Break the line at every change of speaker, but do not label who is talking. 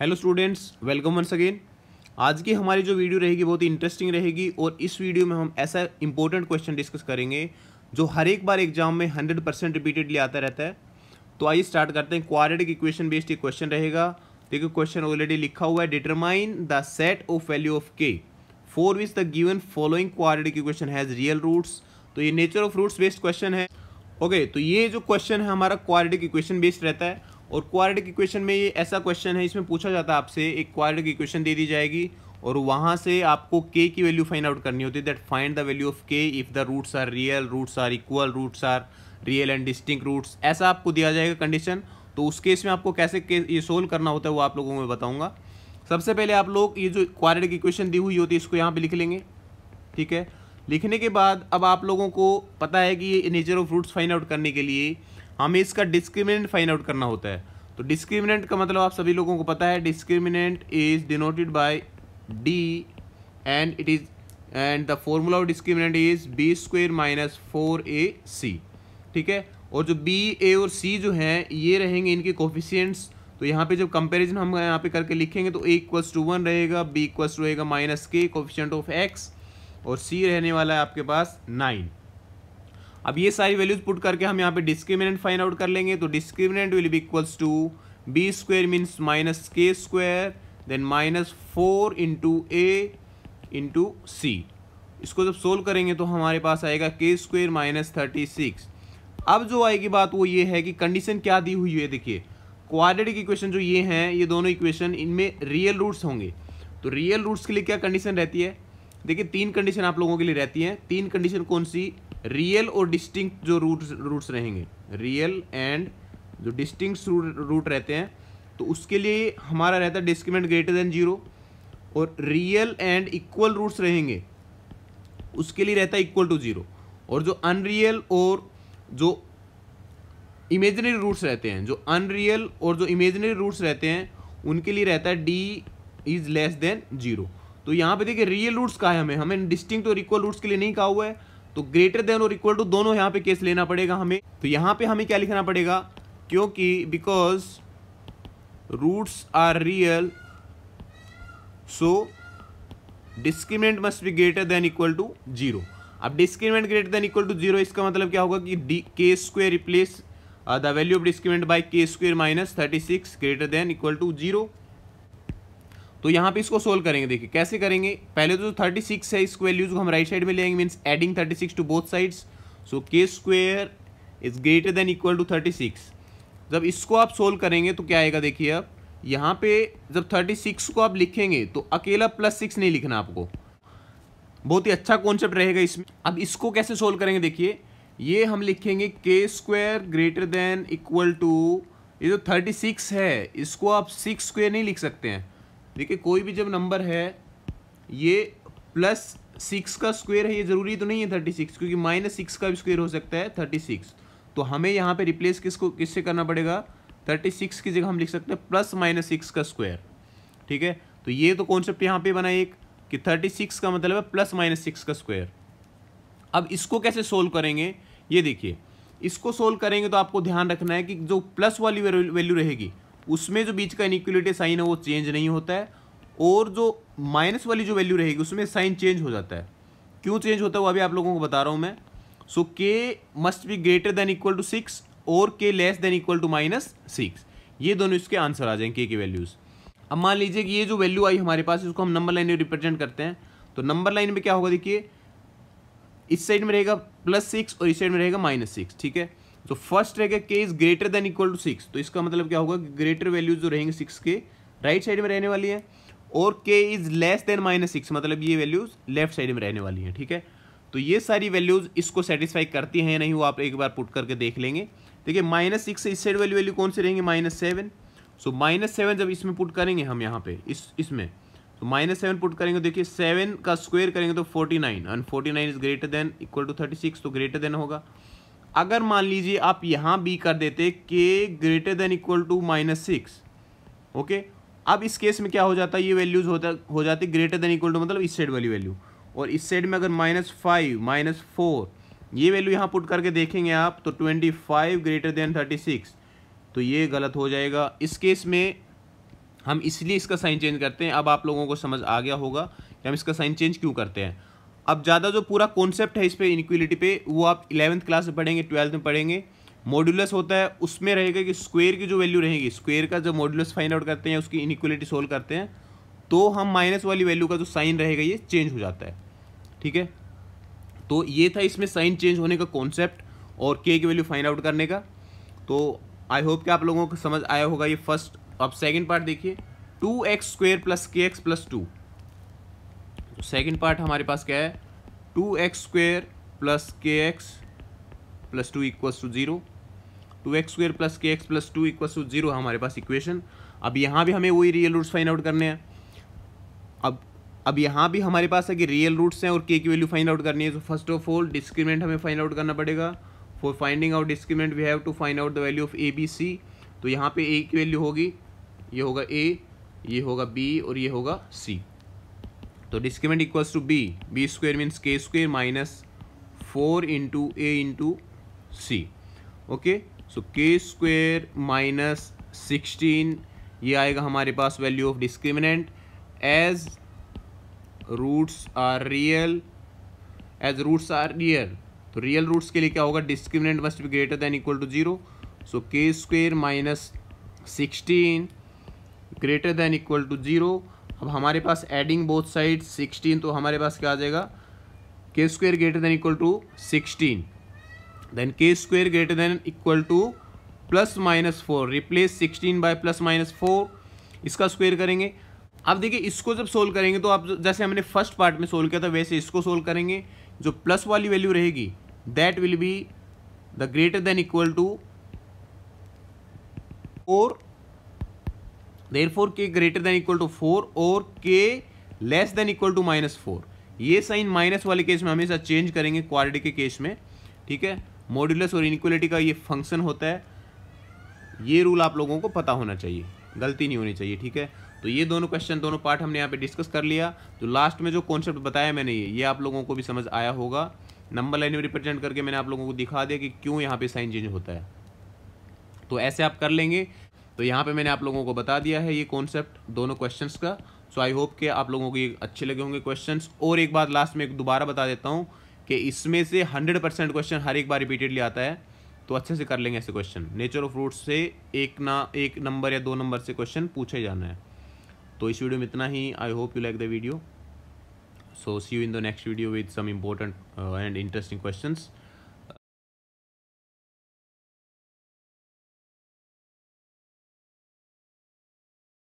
hello students welcome once again आज की हमारी जो वीडियो रहेगी बहुत ही इंटरेस्टिंग रहेगी और इस वीडियो में हम ऐसा इंपॉर्टेंट क्वेश्चन डिस्कस करेंगे जो हर एक बार एग्जाम में हंड्रेड परसेंट रिपीटेडली आता रहता है तो आइए स्टार्ट करते हैं की इक्वेशन बेस्ड ये क्वेश्चन रहेगा देखिए क्वेश्चन ऑलरेडी लिखा हुआ है determine the set of value of k for which the given following की इक्वेशन हैज़ रियल रूट्स तो ये nature of roots based question है ओके okay, तो ये जो क्वेश्चन है हमारा की इक्वेशन बेस्ड रहता है और क्वाड्रेटिक इक्वेशन में ये ऐसा क्वेश्चन है इसमें पूछा जाता है आपसे एक क्वाड्रेटिक इक्वेशन दे दी जाएगी और वहाँ से आपको के की वैल्यू फाइंड आउट करनी होती है that find the value of k if the roots are real roots are equal roots are real and distinct roots ऐसा आपको दिया जाएगा कंडीशन तो उस केस में आपको कैसे केस ये सोल्व करना होता है वो आप लोगों को मैं बताऊँगा सबसे पहले आप लोग ये जो क्वाड्रेटिक इक्वेशन दी हुई होती है इसको यहाँ पर लिख लेंगे ठीक है लिखने के बाद अब आप लोगों को पता है कि ये nature of roots find out करने के लिए हमें इसका डिस्क्रिमिनेंट फाइंड आउट करना होता है तो डिस्क्रिमिनेंट का मतलब आप सभी लोगों को पता है discriminant is denoted by D and it is and the formula of discriminant is b square minus four a c ठीक है और जो बी ए और सी जो हैं ये रहेंगे इनके कोफिशियंट्स तो यहाँ पे जब कंपैरिजन हम यहाँ पे करके लिखेंगे तो ए इक्वल्स टू वन रहेगा बी इक्वल्स टू रहेगा minus k coefficient of x और सी रहने वाला है आपके पास नाइन अब ये सारी वैल्यूज पुट करके हम यहाँ पे डिस्क्रिमिनेंट फाइंड आउट कर लेंगे तो discriminant will be equals to b square means minus k square then minus four into a into c इसको जब सोल्व करेंगे तो हमारे पास आएगा के स्क्वेयर माइनस थर्टी सिक्स अब जो आएगी बात वो ये है कि कंडीशन क्या दी हुई है देखिए क्वाड्रेटिक इक्वेशन जो ये हैं ये दोनों इक्वेशन इनमें रियल रूट्स होंगे तो रियल रूट्स के लिए क्या कंडीशन रहती है देखिए तीन कंडीशन आप लोगों के लिए रहती हैं तीन कंडीशन कौन सी रियल और डिस्टिंक्ट जो रूट रूट्स रहेंगे रियल एंड जो डिस्टिंक्ट रूट रहते हैं तो उसके लिए हमारा रहता है डिस्क्रिमेंट ग्रेटर देन जीरो और रियल एंड इक्वल रूट्स रहेंगे उसके लिए रहता है इक्वल टू जीरो और जो अनरियल और जो इमेजनरी रूट्स रहते हैं जो अनरियल और जो इमेजनरी रूट्स रहते हैं उनके लिए रहता है D is less than zero तो यहाँ पे देखिए रियल रूट्स का है हमें हमें डिस्टिंक्ट और इक्वल रूट्स के लिए नहीं कहा हुआ है तो ग्रेटर देन और इक्वल टू दोनों यहाँ पे केस लेना पड़ेगा हमें तो यहाँ पे हमें क्या लिखना पड़ेगा क्योंकि because roots are real so discriminant must be greater than equal to zero अब discriminant greater than equal to zero इसका मतलब क्या होगा कि D k square replace the value of discriminant by k square minus thirty six greater than equal to zero तो यहाँ पे इसको सोल्व करेंगे देखिए कैसे करेंगे पहले तो थर्टी सिक्स है इस वैल्यूज को हम राइट साइड में लेंगे means adding thirty six to both sides so k square is greater than equal to thirty six जब इसको आप सोल्व करेंगे तो क्या आएगा देखिए आप यहाँ पे जब थर्टी सिक्स को आप लिखेंगे तो अकेला प्लस सिक्स नहीं लिखना आपको बहुत ही अच्छा कॉन्सेप्ट रहेगा इसमें अब इसको कैसे सोल्व करेंगे देखिए ये हम लिखेंगे k square greater than equal to ये जो थर्टी सिक्स है इसको आप सिक्स स्क्वेयर नहीं लिख सकते हैं देखिए कोई भी जब नंबर है ये प्लस सिक्स का स्क्वेयर है ये ज़रूरी तो नहीं है थर्टी सिक्स क्योंकि माइनस सिक्स का भी स्क्वेयर हो सकता है थर्टी सिक्स तो हमें यहाँ पे रिप्लेस किसको किससे करना पड़ेगा थर्टी सिक्स की जगह हम लिख सकते हैं प्लस माइनस सिक्स का स्क्वायर ठीक है तो ये तो कॉन्सेप्ट यहाँ पे बना एक कि थर्टी सिक्स का मतलब है प्लस माइनस सिक्स का स्क्वायर अब इसको कैसे सोल्व करेंगे ये देखिए इसको सोल्व करेंगे तो आपको ध्यान रखना है कि जो प्लस वाली वैल्यू रहेगी उसमें जो बीच का इनिक्वलिटी साइन है वो चेंज नहीं होता है और जो माइनस वाली जो वैल्यू रहेगी उसमें साइन चेंज हो जाता है क्यों चेंज होता है वो अभी आप लोगों को बता रहा हूँ मैं so k must be greater than equal to six और k less than equal to minus six ये दोनों इसके आंसर आ जाएंगे के की वैल्यूज़ अब मान लीजिए कि ये जो वैल्यू आई हमारे पास इसको हम नंबर लाइन में रिप्रेजेंट करते हैं तो नंबर लाइन में क्या होगा देखिए इस साइड में रहेगा प्लस सिक्स और इस साइड में रहेगा माइनस सिक्स ठीक है तो फर्स्ट रहेगा k is greater than equal to six तो इसका मतलब क्या होगा कि ग्रेटर वैल्यूज जो रहेंगे सिक्स के राइट साइड में रहने वाली है और k is less than minus six मतलब ये वैल्यूज लेफ्ट साइड में रहने वाली है ठीक है तो ये सारी वैल्यूज इसको सेटिस्फाई करती हैं या नहीं वो आप एक बार पुट करके देख लेंगे देखिए माइनस सिक्स से इस साइड वाली वैल्यू कौन सी रहेंगे minus seven so minus seven जब इसमें पुट करेंगे हम यहाँ पे इस इसमें तो माइनस सेवन पुट करेंगे देखिए सेवन का स्क्वायर करेंगे तो forty nine and forty nine is greater than equal to thirty six तो ग्रेटर देन होगा अगर मान लीजिए आप यहाँ बी कर देते k greater than equal to minus six okay अब इस केस में क्या हो जाता है ये वैल्यूज होता हो जाती ग्रेटर देन इक्वल टू मतलब इस साइड वाली वैल्यू और इस साइड में अगर माइनस फाइव माइनस फोर ये वैल्यू यहाँ पुट करके देखेंगे आप तो twenty five greater than thirty six तो ये गलत हो जाएगा इस केस में हम इसलिए इसका साइन चेंज करते हैं अब आप लोगों को समझ आ गया होगा कि हम इसका साइन चेंज क्यों करते हैं अब ज़्यादा जो पूरा कॉन्सेप्ट है इस पर इनक्वलिटी पे वो आप इलेवंथ क्लास में पढ़ेंगे ट्वेल्थ में पढ़ेंगे मॉड्यूलस होता है उसमें रहेगा कि स्क्वेयर की जो वैल्यू रहेगी स्क्वेयर का जब मॉड्यूलस फाइंड आउट करते हैं उसकी इनक्वलिटी सोल्व करते हैं तो हम माइनस वाली वैल्यू का जो साइन रहेगा ये चेंज हो जाता है ठीक है तो ये था इसमें साइन चेंज होने का कॉन्सेप्ट और के की वैल्यू फाइंड आउट करने का तो आई होप कि आप लोगों को समझ आया होगा ये फर्स्ट अब सेकेंड पार्ट देखिए two x square plus k x plus two तो सेकंड पार्ट हमारे पास क्या है two x square plus k x plus two equals to zero two x square plus k x plus two equals to zero हमारे पास equation अब यहाँ भी हमें वही रियल रूट्स फाइंड आउट करने हैं अब अब यहाँ भी हमारे पास है कि रियल रूट्स हैं और के की वैल्यू फाइंड आउट करनी है तो फर्स्ट ऑफ ऑल डिस्क्रिमिनेंट हमें फाइंड आउट करना पड़ेगा for finding out discriminant we have to find out the value of a b c तो यहाँ पे ए की वैल्यू होगी ये होगा ए ये होगा बी और ये होगा सी तो discriminant equals to B B square means के square minus four into a into C okay so k square minus sixteen ये आएगा हमारे पास value of discriminant as roots are real as roots are real तो real roots के लिए क्या होगा discriminant must be greater than equal to zero so k square minus sixteen greater than equal to zero अब हमारे पास adding both side sixteen तो हमारे पास क्या आ जाएगा k square greater than equal to sixteen then k square greater than equal to plus minus four replace sixteen by plus minus four इसका square करेंगे अब देखिए इसको जब सोल्व करेंगे तो आप जैसे हमने फर्स्ट पार्ट में सोल्व किया था वैसे इसको सोल्व करेंगे जो प्लस वाली वैल्यू रहेगी that will be the greater than equal to four four k greater than equal to four और k less than equal to minus four ये साइन माइनस वाले केस में हमेशा चेंज करेंगे क्वालिटी के केस में ठीक है मॉड्यूलस और इनक्वलिटी का ये फंक्शन होता है ये रूल आप लोगों को पता होना चाहिए गलती नहीं होनी चाहिए ठीक है तो ये दोनों क्वेश्चन दोनों पार्ट हमने यहाँ पे डिस्कस कर लिया तो लास्ट में जो कॉन्सेप्ट बताया मैंने ये ये आप लोगों को भी समझ आया होगा नंबर लाइन में रिप्रेजेंट करके मैंने आप लोगों को दिखा दिया कि क्यों यहाँ पे साइन चेंज होता है तो ऐसे आप कर लेंगे तो यहाँ पे मैंने आप लोगों को बता दिया है ये कॉन्सेप्ट दोनों क्वेश्चंस का सो आई होप कि आप लोगों को ये अच्छे लगे होंगे क्वेश्चंस और एक बात लास्ट में एक दोबारा बता देता हूँ कि इसमें से हंड्रेड परसेंट क्वेश्चन हर एक बार रिपीटेडली आता है तो अच्छे से कर लेंगे ऐसे क्वेश्चन नेचर ऑफ रूट से एक ना एक नंबर या दो नंबर से क्वेश्चन पूछे जाना है तो इस वीडियो में इतना ही I hope you like the video so see you in the next video with some important and interesting question